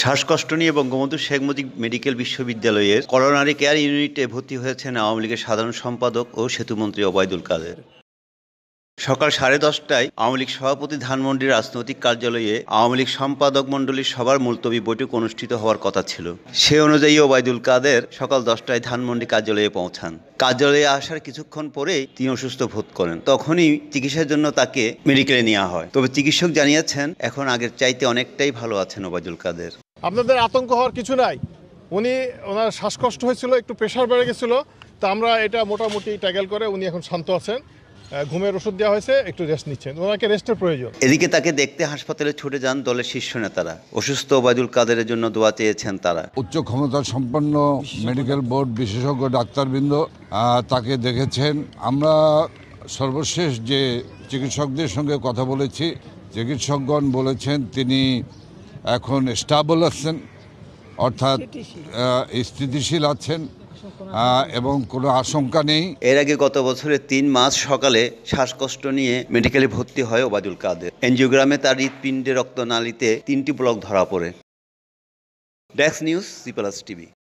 শ্বাসকষ্ট নিয়ে বঙ্গবন্ধু শেখ মুজিব মেডিকেল বিশ্ববিদ্যালয়ের করোনারি কেয়ার ইউনিটে ভর্তি হয়েছেন আওয়ামী লীগের সাধারণ সম্পাদক ও সেতুমন্ত্রী ওবায়দুল কাদের সকাল সাড়ে দশটায় আওয়ামী লীগ সভাপতি ধানমন্ডির রাজনৈতিক কার্যালয়ে আওয়ামী লীগ সম্পাদক মণ্ডলীর সবার মুলতবি বৈঠক অনুষ্ঠিত হওয়ার কথা ছিল সে অনুযায়ী ওবায়দুল কাদের সকাল দশটায় ধানমন্ডি কার্যালয়ে পৌঁছান কার্যালয়ে আসার কিছুক্ষণ পরেই তিনি অসুস্থ বোধ করেন তখনই চিকিৎসার জন্য তাকে মেডিকেলে নেওয়া হয় তবে চিকিৎসক জানিয়েছেন এখন আগের চাইতে অনেকটাই ভালো আছেন ওবায়দুল কাদের আপনাদের আতঙ্ক হওয়ার কিছু নাই উনি ওনার শ্বাসকষ্ট হয়েছিল একটু প্রেশার বেড়ে গেছিলো তা আমরা এটা মোটামুটি ট্যাকেল করে উনি এখন শান্ত আছেন ঘুমের ওষুধ দেওয়া হয়েছে একটু রেস্ট নিচ্ছেন ওনাকে রেস্টের প্রয়োজন এদিকে তাকে দেখতে হাসপাতালে ছুটে যান দলের শীর্ষ নেতারা অসুস্থ ওবায়দুল কাদেরের জন্য দোয়া চেয়েছেন তারা উচ্চ ক্ষমতা সম্পন্ন মেডিকেল বোর্ড বিশেষজ্ঞ ডাক্তারবৃন্দ তাকে দেখেছেন আমরা সর্বশেষ যে চিকিৎসকদের সঙ্গে কথা বলেছি চিকিৎসকগণ বলেছেন তিনি এখন স্টাবল আছেন অর্থাৎ স্থিতিশীল আছেন এবং কোনো আশঙ্কা নেই এর আগে গত বছরে তিন মাস সকালে শ্বাসকষ্ট নিয়ে মেডিকেলে ভর্তি হয় ওবাদুল কাদের এনজিওগ্রামে তার হৃৎপিণ্ডে রক্তনালীতে তিনটি ব্লক ধরা পড়ে ডেক্স নিউজ সিপ্লাস টিভি